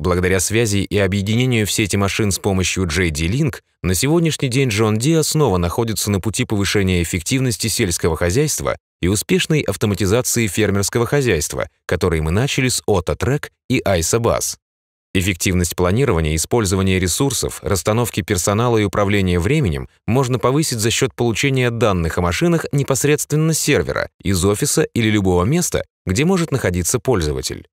Благодаря связи и объединению все эти машин с помощью JD-Link, на сегодняшний день John Deere снова находится на пути повышения эффективности сельского хозяйства и успешной автоматизации фермерского хозяйства, которые мы начали с AutoTrack и ISOBAS. Эффективность планирования, использования ресурсов, расстановки персонала и управления временем можно повысить за счет получения данных о машинах непосредственно с сервера, из офиса или любого места, где может находиться пользователь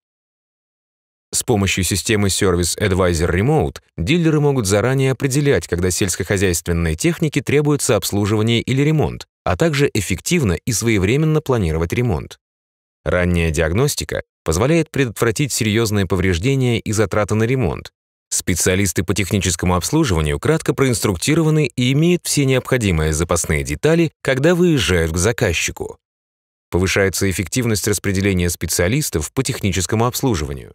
помощью системы Service Advisor Remote дилеры могут заранее определять, когда сельскохозяйственной технике требуется обслуживание или ремонт, а также эффективно и своевременно планировать ремонт. Ранняя диагностика позволяет предотвратить серьезные повреждения и затраты на ремонт. Специалисты по техническому обслуживанию кратко проинструктированы и имеют все необходимые запасные детали, когда выезжают к заказчику повышается эффективность распределения специалистов по техническому обслуживанию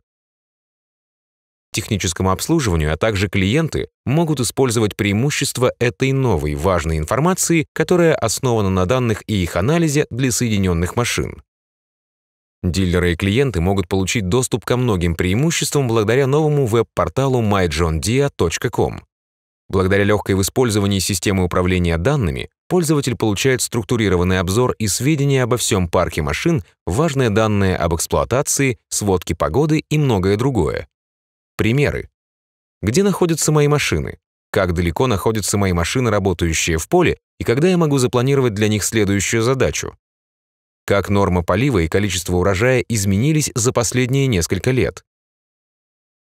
техническому обслуживанию, а также клиенты могут использовать преимущества этой новой важной информации, которая основана на данных и их анализе для соединенных машин. Дилеры и клиенты могут получить доступ ко многим преимуществам благодаря новому веб-порталу myjohndia.com. Благодаря легкой в использовании системы управления данными, пользователь получает структурированный обзор и сведения обо всем парке машин, важные данные об эксплуатации, сводки погоды и многое другое. Примеры. Где находятся мои машины? Как далеко находятся мои машины, работающие в поле, и когда я могу запланировать для них следующую задачу? Как норма полива и количество урожая изменились за последние несколько лет?